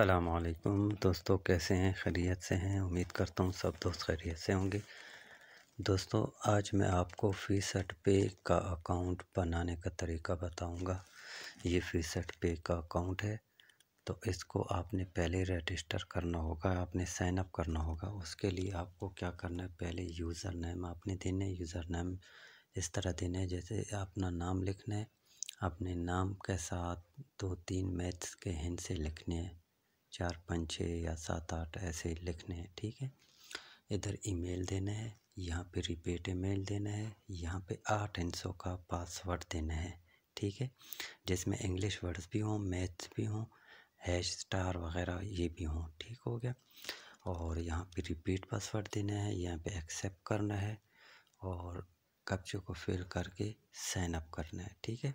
असलकुम दोस्तों कैसे हैं खैरियत से हैं उम्मीद करता हूँ सब दोस्त खैरियत से होंगे दोस्तों आज मैं आपको फ़ीसट पे का अकाउंट बनाने का तरीका बताऊंगा ये फ़ीसट पे का अकाउंट है तो इसको आपने पहले रजिस्टर करना होगा आपने साइन अप करना होगा उसके लिए आपको क्या करना है पहले यूज़र नेम आपने देना है यूज़र नेम इस तरह देना है जैसे अपना नाम लिखना है अपने नाम के साथ दो तीन मैथ्स के हिंद से लिखने हैं चार पाँच छः या सात आठ ऐसे लिखने हैं ठीक है इधर ईमेल देना है यहाँ पे रिपीट ईमेल देना है यहाँ पे आठ इंसों का पासवर्ड देना है ठीक है जिसमें इंग्लिश वर्ड्स भी हों मैथ्स भी हों हैश स्टार वगैरह ये भी हों ठीक हो गया और यहाँ पे रिपीट पासवर्ड देना है यहाँ पे एक्सेप्ट करना है और कब्जे को फिल करके साइन अप करना है ठीक है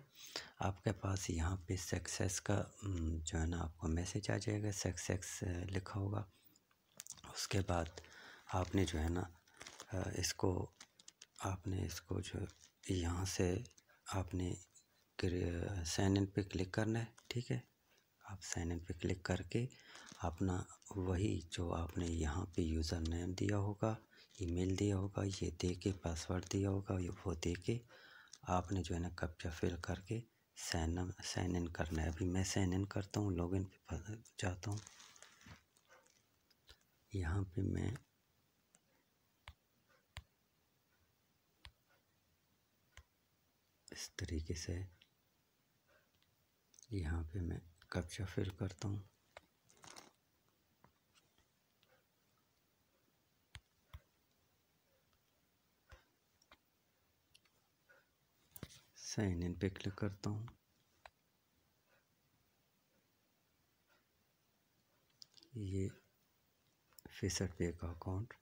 आपके पास यहाँ पे सक्सेस का जो है ना आपको मैसेज आ जाएगा सक्सेस लिखा होगा उसके बाद आपने जो है ना इसको आपने इसको जो यहाँ से आपने साइन इन पे क्लिक करना है ठीक है आप साइन इन पे क्लिक करके अपना वही जो आपने यहाँ पे यूज़र नेम दिया होगा ईमेल दिया होगा ये दे के पासवर्ड दिया होगा ये वो दे के आपने जो है ना कब्जा फिल करके साइन साइन इन करना है अभी मैं साइन इन करता हूँ लॉगिन पे जाता हूँ यहाँ पे मैं इस तरीके से यहाँ पे मैं कब्जा फिल करता हूँ साइन इन पे क्लिक करता हूँ ये फिसड पे का अकाउंट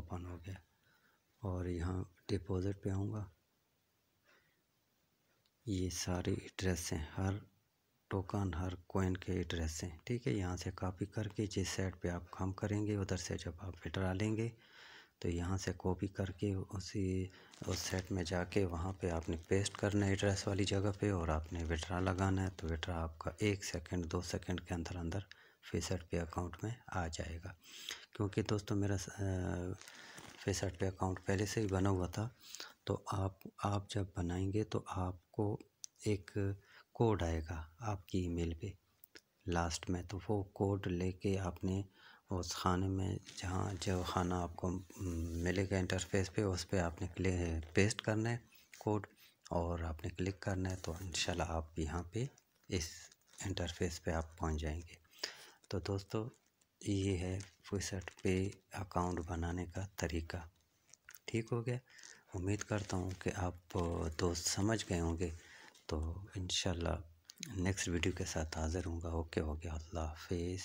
ओपन हो गया और यहाँ डिपॉज़िट पे आऊँगा ये सारे एड्रेस हैं हर टोकन हर कोइन के एड्रेस हैं ठीक है यहाँ से कॉपी करके जिस साइड पे आप काम करेंगे उधर से जब आप विड्रा लेंगे तो यहाँ से कॉपी करके उसी उस सेट में जाके वहाँ पे आपने पेस्ट करना है एड्रेस वाली जगह पे और आपने विड्रा लगाना है तो विड्रा आपका एक सेकंड दो सेकंड के अंदर अंदर फेसट पे अकाउंट में आ जाएगा क्योंकि दोस्तों मेरा फेसट पे अकाउंट पहले से ही बना हुआ था तो आप आप जब बनाएंगे तो आपको एक कोड आएगा आपकी ईमेल पे लास्ट में तो वो कोड लेके आपने उस खाने में जहाँ जो खाना आपको मिलेगा इंटरफेस पे उस पर आपने क्लिक पेस्ट करना है कोड और आपने क्लिक करना है तो इन आप यहाँ पे इस इंटरफेस पे आप पहुँच जाएंगे तो दोस्तों ये है फुसट पे अकाउंट बनाने का तरीका ठीक हो गया उम्मीद करता हूँ कि आप दोस्त समझ गए होंगे तो इन नेक्स्ट वीडियो के साथ हाज़िर हूँगा ओके हो गया अल्लाह हाफिज़